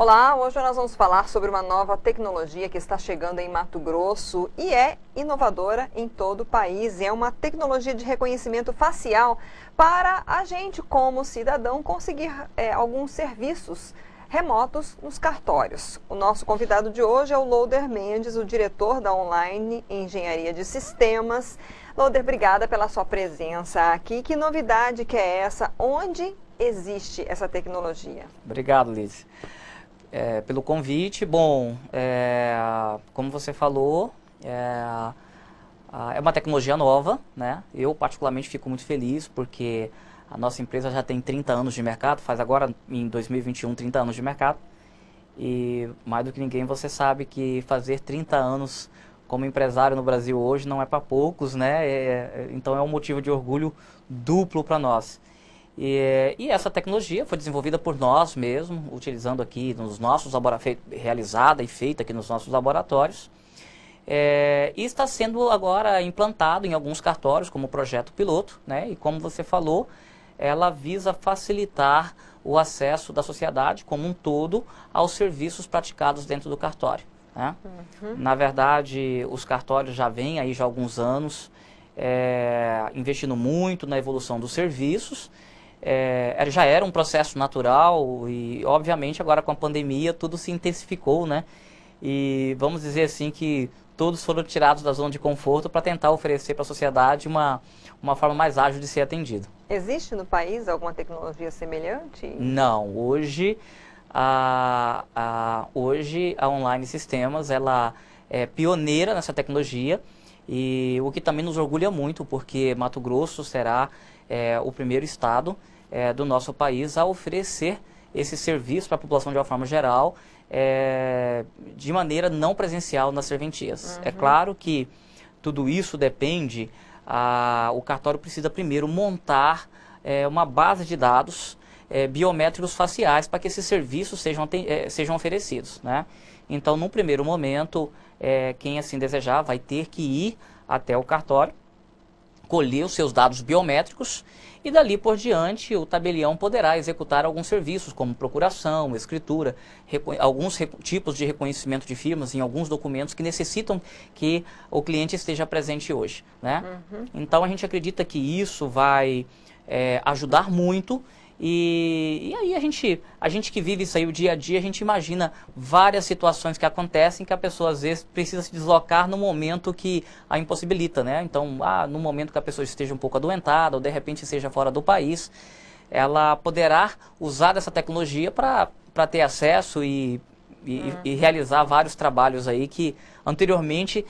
Olá, hoje nós vamos falar sobre uma nova tecnologia que está chegando em Mato Grosso e é inovadora em todo o país. É uma tecnologia de reconhecimento facial para a gente, como cidadão, conseguir é, alguns serviços remotos nos cartórios. O nosso convidado de hoje é o Loder Mendes, o diretor da Online Engenharia de Sistemas. Loder, obrigada pela sua presença aqui. Que novidade que é essa? Onde existe essa tecnologia? Obrigado, Liz é, pelo convite. Bom, é, como você falou, é, é uma tecnologia nova, né? Eu particularmente fico muito feliz porque a nossa empresa já tem 30 anos de mercado, faz agora em 2021 30 anos de mercado. E mais do que ninguém você sabe que fazer 30 anos como empresário no Brasil hoje não é para poucos, né? É, é, então é um motivo de orgulho duplo para nós. E, e, essa tecnologia foi desenvolvida por nós mesmos, utilizando aqui nos nossos laboratórios, realizada e feita aqui nos nossos laboratórios. É, e está sendo agora implantado em alguns cartórios como projeto piloto, né? E como você falou, ela visa facilitar o acesso da sociedade como um todo aos serviços praticados dentro do cartório. Né? Uhum. Na verdade, os cartórios já vêm aí já há alguns anos é, investindo muito na evolução dos serviços é, já era um processo natural e, obviamente, agora com a pandemia tudo se intensificou, né? E vamos dizer assim que todos foram tirados da zona de conforto para tentar oferecer para a sociedade uma, uma forma mais ágil de ser atendido. Existe no país alguma tecnologia semelhante? Não, hoje a, a, hoje a Online Sistemas ela é pioneira nessa tecnologia e o que também nos orgulha muito, porque Mato Grosso será é, o primeiro estado é, do nosso país a oferecer esse serviço para a população de uma forma geral, é, de maneira não presencial nas serventias. É uhum. É claro que tudo isso depende, a, o cartório precisa primeiro montar é, uma base de dados é, biométricos faciais para que esses serviços sejam, sejam oferecidos. Né? Então, num primeiro momento, quem assim desejar vai ter que ir até o cartório, colher os seus dados biométricos e dali por diante o tabelião poderá executar alguns serviços, como procuração, escritura, alguns tipos de reconhecimento de firmas em alguns documentos que necessitam que o cliente esteja presente hoje. Né? Uhum. Então a gente acredita que isso vai é, ajudar muito e, e aí a gente, a gente que vive isso aí o dia a dia, a gente imagina várias situações que acontecem que a pessoa às vezes precisa se deslocar no momento que a impossibilita, né? Então, ah, no momento que a pessoa esteja um pouco adoentada ou de repente seja fora do país, ela poderá usar essa tecnologia para ter acesso e e, e, uhum. realizar vários trabalhos aí que anteriormente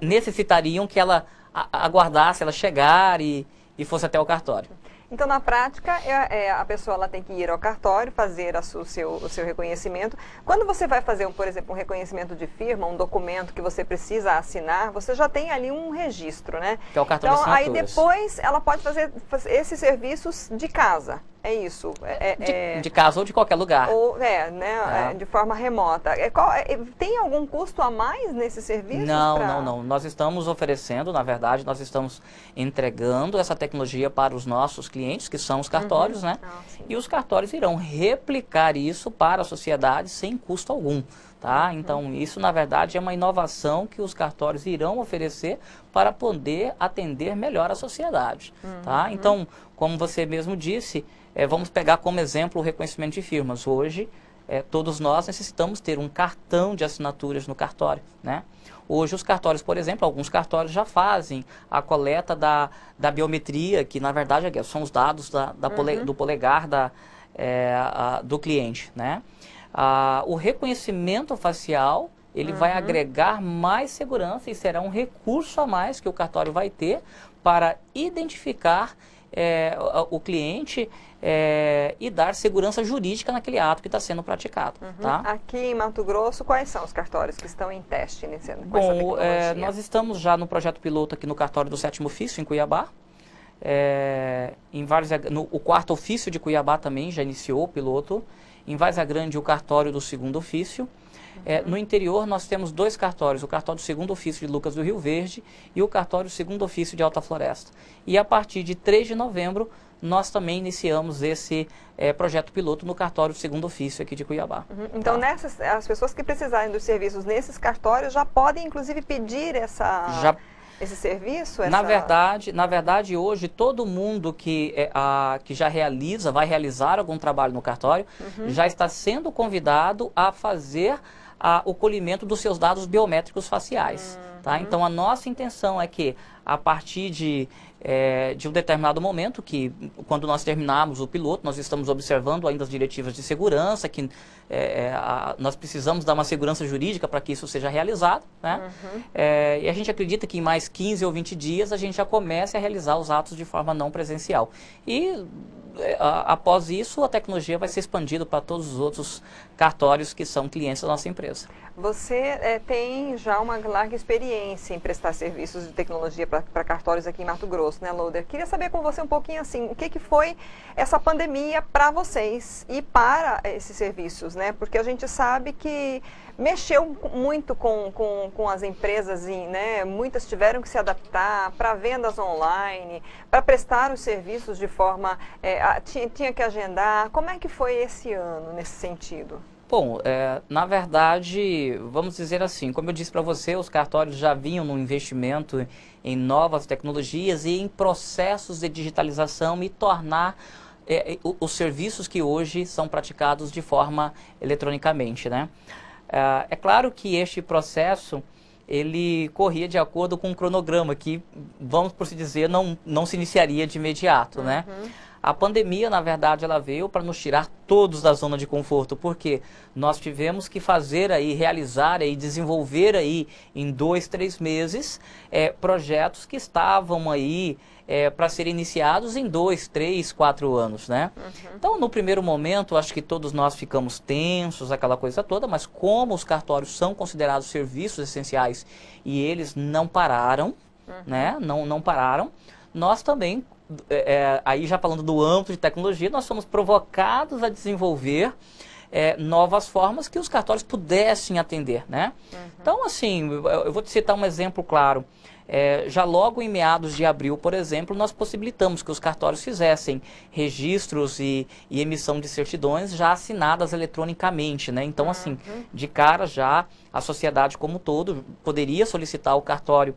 necessitariam que ela aguardasse ela chegar e, e fosse até o cartório. Então, na prática, é, é, a pessoa ela tem que ir ao cartório, fazer su, o, seu, o seu reconhecimento. Quando você vai fazer, um, por exemplo, um reconhecimento de firma, um documento que você precisa assinar, você já tem ali um registro, né? Que é o cartão então, de Então, aí depois ela pode fazer, fazer esses serviços de casa. É isso. É, é, de, é, de, casa ou de qualquer lugar. Ou, é, né, tá. é. de forma remota. É, qual, é, tem algum custo a mais nesse serviço? Não, pra... não, não. Nós estamos oferecendo, na verdade, nós estamos entregando essa tecnologia para os nossos clientes, que são os uhum. cartórios, uhum. né? Ah, e os cartórios irão replicar isso para a sociedade sem custo algum. Tá? Uhum. Então, uhum. isso na verdade é uma inovação que os cartórios irão oferecer para poder atender melhor a sociedade. Uhum. Tá? Então, como você mesmo disse, é, vamos pegar como exemplo o reconhecimento de firmas. Hoje, é, todos nós necessitamos ter um cartão de assinaturas no cartório. Né? Hoje os cartórios, por exemplo, alguns cartórios já fazem a coleta da, da biometria, que na verdade são os dados da, da uhum. pole, do polegar da, é, a, do cliente. Né? o reconhecimento facial ele uhum. vai agregar mais segurança e será um recurso a mais que o cartório vai ter para identificar é, o cliente é, e dar segurança jurídica naquele ato que está sendo praticado. Uhum. Tá? Aqui em Mato Grosso, quais são os cartórios que estão em teste iniciando com Bom, é, nós estamos já no projeto piloto aqui no cartório do sétimo ofício, em Cuiabá. É, em vários, no, o quarto ofício de Cuiabá também já iniciou o piloto. Em Vaza Grande, o cartório do segundo ofício. É, no interior, nós temos dois cartórios, o cartório do segundo ofício de Lucas do Rio Verde e o cartório do segundo ofício de Alta Floresta. E a partir de 3 de novembro, nós também iniciamos esse é, projeto piloto no cartório segundo ofício aqui de Cuiabá. Uhum. Então, tá. nessas, as pessoas que precisarem dos serviços nesses cartórios já podem, inclusive, pedir essa... Já esse serviço? Essa... Na verdade, na verdade hoje todo mundo que, é, a, que já realiza, vai realizar algum trabalho no cartório, uhum. já está sendo convidado a fazer a, o colhimento dos seus dados biométricos faciais. Tá? Uhum. Tá? Então, a nossa intenção é que, a partir de, é, de um determinado momento, que quando nós terminarmos o piloto, nós estamos observando ainda as diretivas de segurança, que é, é a, nós precisamos dar uma segurança jurídica para que isso seja realizado. Né? Uhum. É, e a gente acredita que em mais 15 ou 20 dias a gente já comece a realizar os atos de forma não presencial. E é, após isso, a tecnologia vai ser expandida para todos os outros cartórios que são clientes da nossa empresa. Você é, tem já uma larga experiência em prestar serviços de tecnologia para cartórios aqui em Mato Grosso, né, Loader? Queria saber com você um pouquinho assim, o que, que foi essa pandemia para vocês e para esses serviços, né? Porque a gente sabe que mexeu muito com, com, com as empresas, e, né? Muitas tiveram que se adaptar para vendas online, para prestar os serviços de forma é, ah, tinha, tinha que agendar? Como é que foi esse ano nesse sentido? Bom, é, na verdade, vamos dizer assim, como eu disse para você, os cartórios já vinham no investimento em novas tecnologias e em processos de digitalização e tornar é, é os serviços que hoje são praticados de forma eletronicamente, né? É, é claro que este processo ele corria de acordo com um cronograma que, vamos por se dizer, não, não se iniciaria de imediato, né? uhum. né? A pandemia, na verdade, ela veio para nos tirar todos da zona de conforto, porque nós tivemos que fazer aí, realizar aí, desenvolver aí em dois, três meses é, projetos que estavam aí é, para serem iniciados em dois, três, quatro anos, né? Uhum. Então, no primeiro momento, acho que todos nós ficamos tensos, aquela coisa toda, mas como os cartórios são considerados serviços essenciais e eles não pararam, uhum. né? Não, não pararam nós também é, é, aí já falando do âmbito de tecnologia, nós fomos provocados a desenvolver é, novas formas que os cartórios pudessem atender, né? Uhum. Então, assim, eu vou te citar um exemplo claro. É, já logo em meados de abril, por exemplo, nós possibilitamos que os cartórios fizessem registros e, e emissão de certidões já assinadas eletronicamente, né? Então, assim, uhum. assim, de cara já a sociedade como um todo poderia solicitar o cartório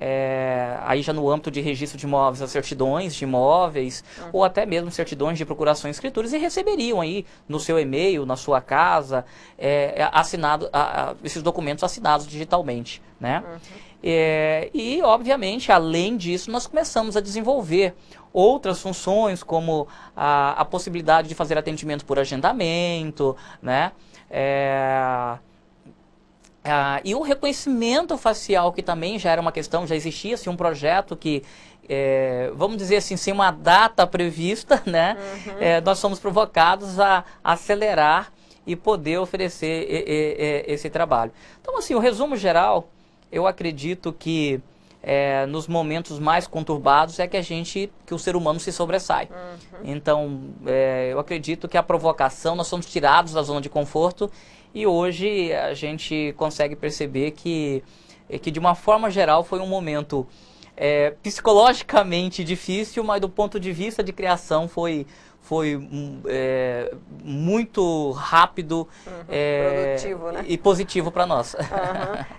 é, aí já no âmbito de registro de imóveis, as certidões de imóveis, uhum. ou até mesmo certidões de procurações escrituras, e receberiam aí no seu e-mail, na sua casa, é, é, assinado, a, a, esses documentos assinados digitalmente. Né? Uhum. É, e, obviamente, além disso, nós começamos a desenvolver outras funções, como a, a possibilidade de fazer atendimento por agendamento, né? É, ah, e o reconhecimento facial, que também já era uma questão, já existia assim, um projeto que, é, vamos dizer assim, sem uma data prevista, né? Uhum. É, nós somos provocados a acelerar e poder oferecer e, e, e, esse trabalho. Então, assim, o resumo geral, eu acredito que é, nos momentos mais conturbados é que a gente, que o ser humano se sobressai. Uhum. Então, eu acredito que a provocação, nós somos tirados da zona de conforto e hoje a gente consegue perceber que, eh, que de uma forma geral, foi um momento é, psicologicamente difícil, mas do ponto de vista de criação foi, foi é, muito rápido uhum, é, né? e positivo para nós. Uhum.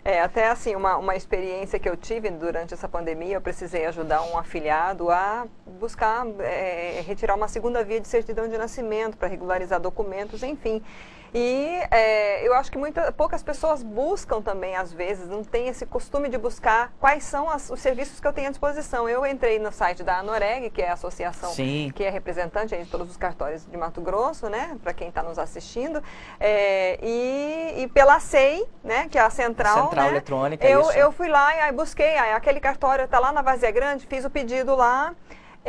É, até assim, uma, uma experiência que eu tive durante essa pandemia, eu precisei ajudar um afiliado a buscar é, retirar uma segunda via de certidão de nascimento para regularizar documentos, enfim. E é, eu acho que muita, poucas pessoas buscam também, às vezes, não tem esse costume de buscar quais são as, os serviços que eu tenho à disposição. Eu entrei no site da Anoreg, que é a associação Sim. que é representante de todos os cartórios de Mato Grosso, né, para quem está nos assistindo, é, e, e, pela SEI, né, que é a central, central né, eletrônica, eu, isso. eu fui lá e aí busquei, aí, aquele cartório está lá na Vazia Grande, fiz o pedido lá,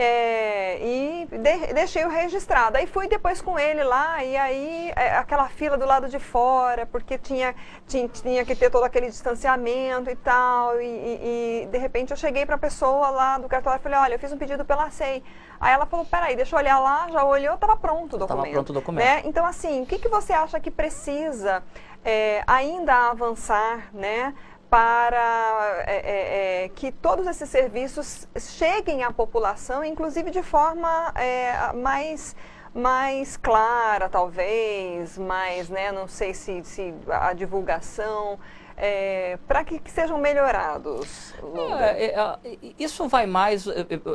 é, e de, deixei o registrado. Aí fui depois com ele lá, e aí é, aquela fila do lado de fora, porque tinha, tinha, tinha, que ter todo aquele distanciamento e tal. E, e, e de repente eu cheguei para a pessoa lá do cartório e falei: Olha, eu fiz um pedido pela SEI. Aí ela falou: Peraí, deixa eu olhar lá. Já olhou, estava pronto o documento. Estava pronto o documento. Né? Então, assim, o que, que você acha que precisa é, ainda avançar, né? para é, é, é, que todos esses serviços cheguem à população, inclusive de forma é, mais mais clara, talvez, mais, né, não sei se, se a divulgação, é, para que, que, sejam melhorados. É, isso vai mais,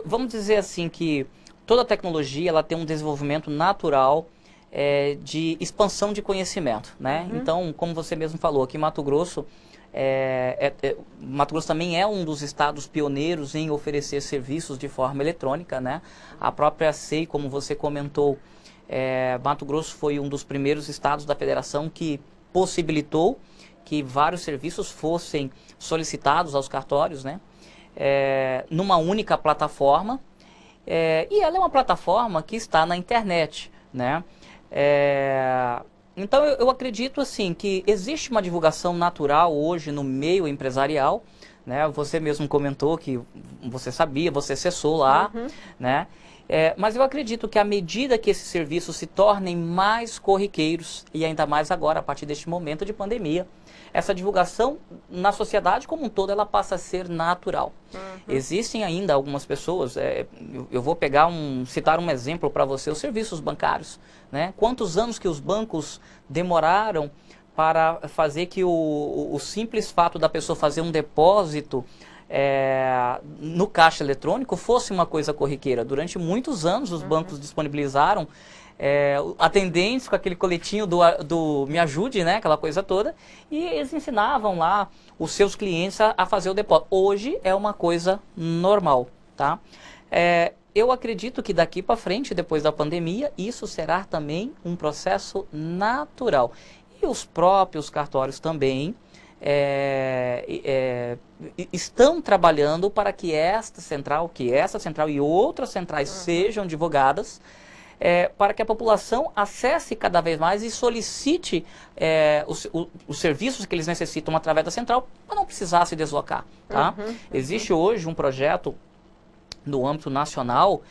vamos dizer assim que toda tecnologia ela tem um desenvolvimento natural de expansão de conhecimento, né? Uhum. Então, como você mesmo falou, aqui em Mato Grosso é, é, é, Mato Grosso também é um dos estados pioneiros em oferecer serviços de forma eletrônica, né? A própria SEI, como você comentou, é, Mato Grosso foi um dos primeiros estados da federação que possibilitou que vários serviços fossem solicitados aos cartórios, né? É, numa única plataforma. e ela é uma plataforma que está na internet, né? Então eu, eu acredito assim que existe uma divulgação natural hoje no meio empresarial, né? Você mesmo comentou que você sabia, você acessou lá, uhum. né? É, mas eu acredito que à medida que esses serviços se tornem mais corriqueiros, e ainda mais agora, a partir deste momento de pandemia, essa divulgação na sociedade como um todo ela passa a ser natural. Uhum. Existem ainda algumas pessoas, é, eu, vou pegar um, citar um exemplo para você, os serviços bancários. Né? Quantos anos que os bancos demoraram para fazer que o, o simples fato da pessoa fazer um depósito é, no caixa eletrônico fosse uma coisa corriqueira. Durante muitos anos os uhum. bancos disponibilizaram é, atendentes com aquele coletinho do, do Me Ajude, né, aquela coisa toda, e eles ensinavam lá os seus clientes a, a fazer o depósito. Hoje é uma coisa normal, tá? É, eu acredito que daqui para frente, depois da pandemia, isso será também um processo natural. E os próprios cartórios também é, é, estão trabalhando para que esta central, que essa central e outras centrais uhum. sejam divulgadas, é, para que a população acesse cada vez mais e solicite é, os, o, os, serviços que eles necessitam através da central para não precisar se deslocar. Tá? Uhum. uhum. Existe hoje um projeto no âmbito nacional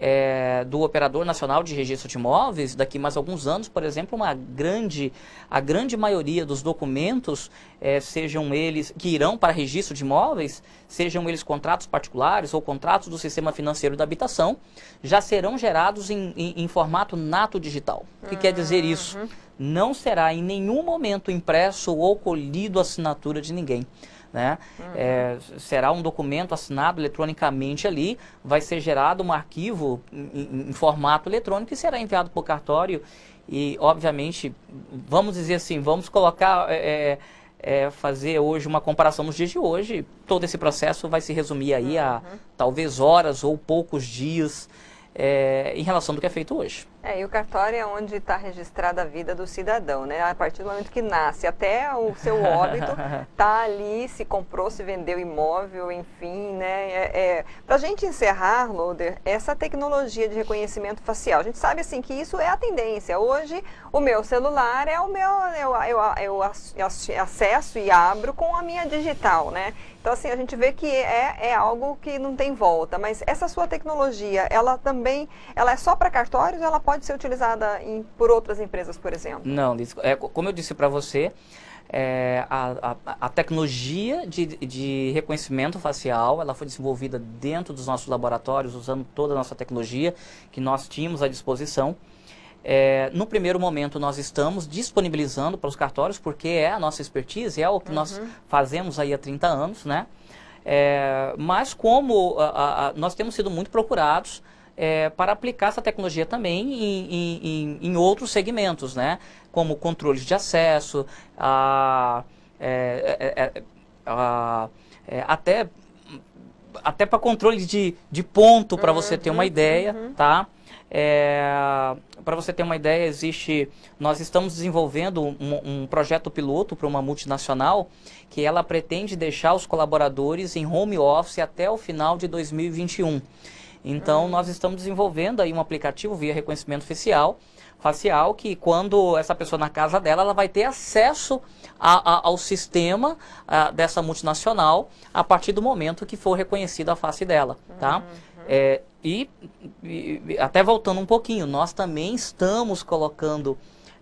é, do Operador Nacional de Registro de Imóveis, daqui mais alguns anos, por exemplo, uma grande, a grande maioria dos documentos, é, sejam eles que irão para registro de imóveis, sejam eles contratos particulares ou contratos do sistema financeiro da habitação, já serão gerados em, em, em formato nato digital. O que uhum. quer dizer isso? Uhum. Não será em nenhum momento impresso ou colhido a assinatura de ninguém. Né? Uhum. É, será um documento assinado eletronicamente ali, vai ser gerado um arquivo em, em formato eletrônico que será enviado para o cartório e, obviamente, vamos dizer assim, vamos colocar... É, é, é fazer hoje uma comparação nos dias de hoje, todo esse processo vai se resumir aí uhum. a talvez horas ou poucos dias é, em relação do que é feito hoje. É, e o cartório é onde está registrada a vida do cidadão, né? A partir do momento que nasce até o seu óbito, tá ali, se comprou, se vendeu imóvel, enfim, né? É, é. Para a gente encerrar, Loader, essa tecnologia de reconhecimento facial, a gente sabe assim que isso é a tendência. Hoje, o meu celular é o meu, eu, eu, eu, eu acesso e abro com a minha digital, né? Então, assim, a gente vê que é, é algo que não tem volta. Mas essa sua tecnologia, ela também, ela é só para cartórios? Ela pode pode ser utilizada em, por outras empresas, por exemplo? Não, é, como eu disse para você, é, a, a, a, tecnologia de, de, reconhecimento facial ela foi desenvolvida dentro dos nossos laboratórios, usando toda a nossa tecnologia que nós tínhamos à disposição. É, no primeiro momento, nós estamos disponibilizando para os cartórios, porque é a nossa expertise, é o que uhum. nós fazemos aí há 30 anos, né? É, mas como a, nós temos sido muito procurados, é, para aplicar essa tecnologia também em, em, em, outros segmentos, né? Como controles de acesso, a, é, é, é a, é, até, até para controle de, de ponto, para uhum, você ter uma uhum, ideia, uhum. tá? É, para você ter uma ideia, existe. Nós estamos desenvolvendo um, um projeto piloto para uma multinacional que ela pretende deixar os colaboradores em home office até o final de 2021. Então nós estamos desenvolvendo aí um aplicativo via reconhecimento facial, facial que quando essa pessoa na casa dela, ela vai ter acesso a, a, ao sistema a, dessa multinacional a partir do momento que for reconhecida a face dela, tá? Uhum. uhum. É, e, e até voltando um pouquinho, nós também estamos colocando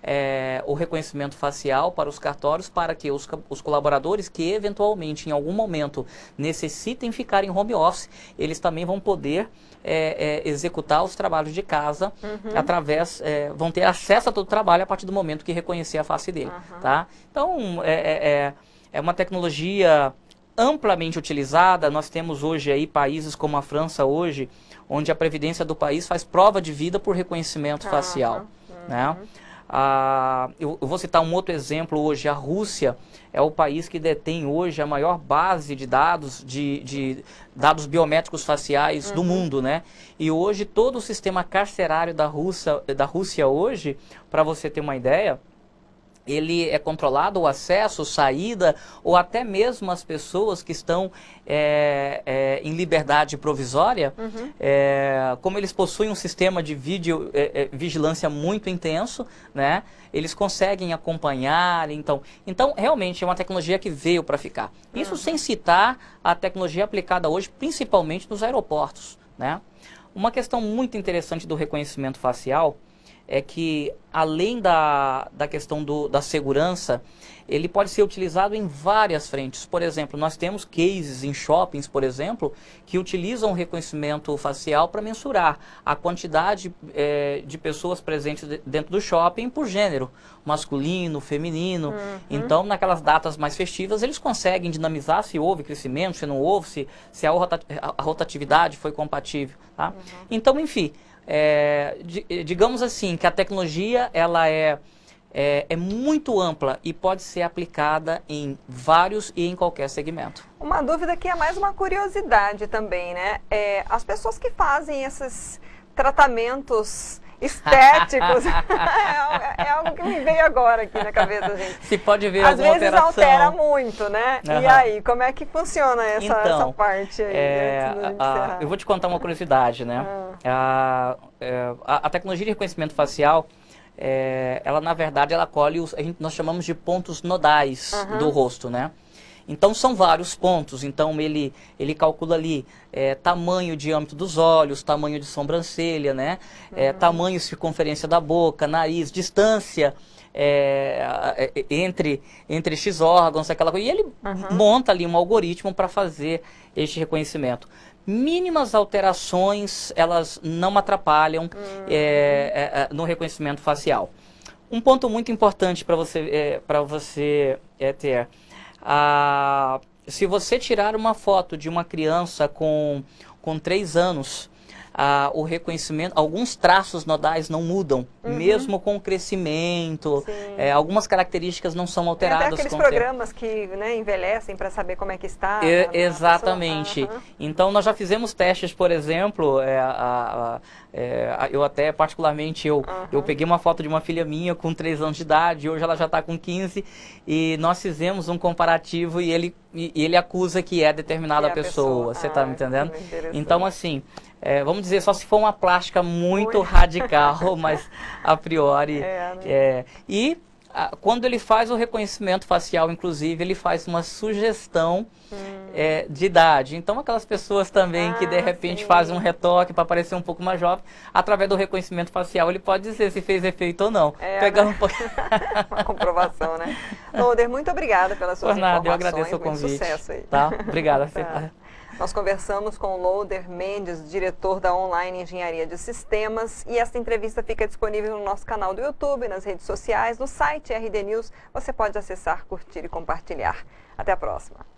é, o reconhecimento facial para os cartórios para que os, os colaboradores que eventualmente em algum momento necessitem ficar em home office, eles também vão poder é, é, executar os trabalhos de casa uhum. através, vão ter acesso a todo o trabalho a partir do momento que reconhecer a face dele, uhum. tá? Então, é é, é, é uma tecnologia amplamente utilizada. Nós temos hoje aí países como a França hoje, onde a previdência do país faz prova de vida por reconhecimento uhum. facial. Né? Uhum eu, eu, vou citar um outro exemplo hoje. A Rússia é o país que detém hoje a maior base de dados, de, de dados biométricos faciais uhum. do mundo, né? E hoje todo o sistema carcerário da Rússia, da Rússia hoje, para você ter uma ideia, ele é controlado o acesso, saída ou até mesmo as pessoas que estão é, é, em liberdade provisória, uhum. é, como eles possuem um sistema de vídeo, é, é, vigilância muito intenso, né? Eles conseguem acompanhar, então, então realmente é uma tecnologia que veio para ficar. Isso uhum. sem citar a tecnologia aplicada hoje, principalmente nos aeroportos, né? Uma questão muito interessante do reconhecimento facial é que, além da, da questão do, da segurança, ele pode ser utilizado em várias frentes. Por exemplo, nós temos cases em shoppings, por exemplo, que utilizam reconhecimento facial para mensurar a quantidade é, de pessoas presentes dentro do shopping por gênero, masculino, feminino. Uhum. Então, naquelas datas mais festivas, eles conseguem dinamizar se houve crescimento, se não houve, se, se a, rotatividade foi compatível. Tá? Uhum. Então, enfim, é, digamos assim, que a tecnologia ela é, é, é, muito ampla e pode ser aplicada em vários e em qualquer segmento. Uma dúvida que é mais uma curiosidade também, né? É, as pessoas que fazem esses tratamentos estéticos. é, é, algo que me veio agora aqui na cabeça, gente. Se pode ver Às vezes alteração. altera muito, né? Uhum. E aí, como é que funciona essa, então, essa parte aí? É, né, a, eu vou te contar uma curiosidade, né? Ah. A, é, a, a, tecnologia de reconhecimento facial, é, ela na verdade, ela colhe, os, gente, nós chamamos de pontos nodais uhum. do rosto, né? Então são vários pontos. Então ele, ele calcula ali é, tamanho, diâmetro dos olhos, tamanho de sobrancelha, né? É, uhum. tamanho, circunferência da boca, nariz, distância. É, é entre, entre estes órgãos, aquela coisa. E ele uhum. monta ali um algoritmo para fazer este reconhecimento. Mínimas alterações, elas não atrapalham uhum. é, é, é no reconhecimento facial. Um ponto muito importante para você, é, você ter ah, se você tirar uma foto de uma criança com, com 3 anos ah, o reconhecimento, alguns traços nodais não mudam, uhum. mesmo com o crescimento, é, algumas características não são alteradas. É aqueles programas que né, envelhecem para saber como é que está. Né, a, exatamente. Uhum. Então, nós já fizemos testes, por exemplo, é, a, a, é, eu até particularmente, eu, uhum. eu peguei uma foto de uma filha minha com 3 anos de idade, hoje ela já está com 15, e nós fizemos um comparativo e ele, e, ele acusa que é determinada que é pessoa, pessoa, você está me ah, entendendo? Então, assim, é, vamos dizer, só se for uma plástica muito, muito. radical, mas a priori. É, né? é. E a, quando ele faz o reconhecimento facial, inclusive, ele faz uma sugestão hum. é, de idade. Então, aquelas pessoas também ah, que de ah, repente sim. fazem um retoque para parecer um pouco mais jovem, através do reconhecimento facial, ele pode dizer se fez efeito ou não. É, Pegando né? um uma comprovação, né? Loder, muito obrigada pela sua Por nada, informações. Eu agradeço o convite. Sucesso aí. Tá? Obrigada. tá. tá nós conversamos com o Loder Mendes, diretor da Online Engenharia de Sistemas, e esta entrevista fica disponível no nosso canal do YouTube, nas redes sociais, no site RD News. Você pode acessar, curtir e compartilhar. Até a próxima.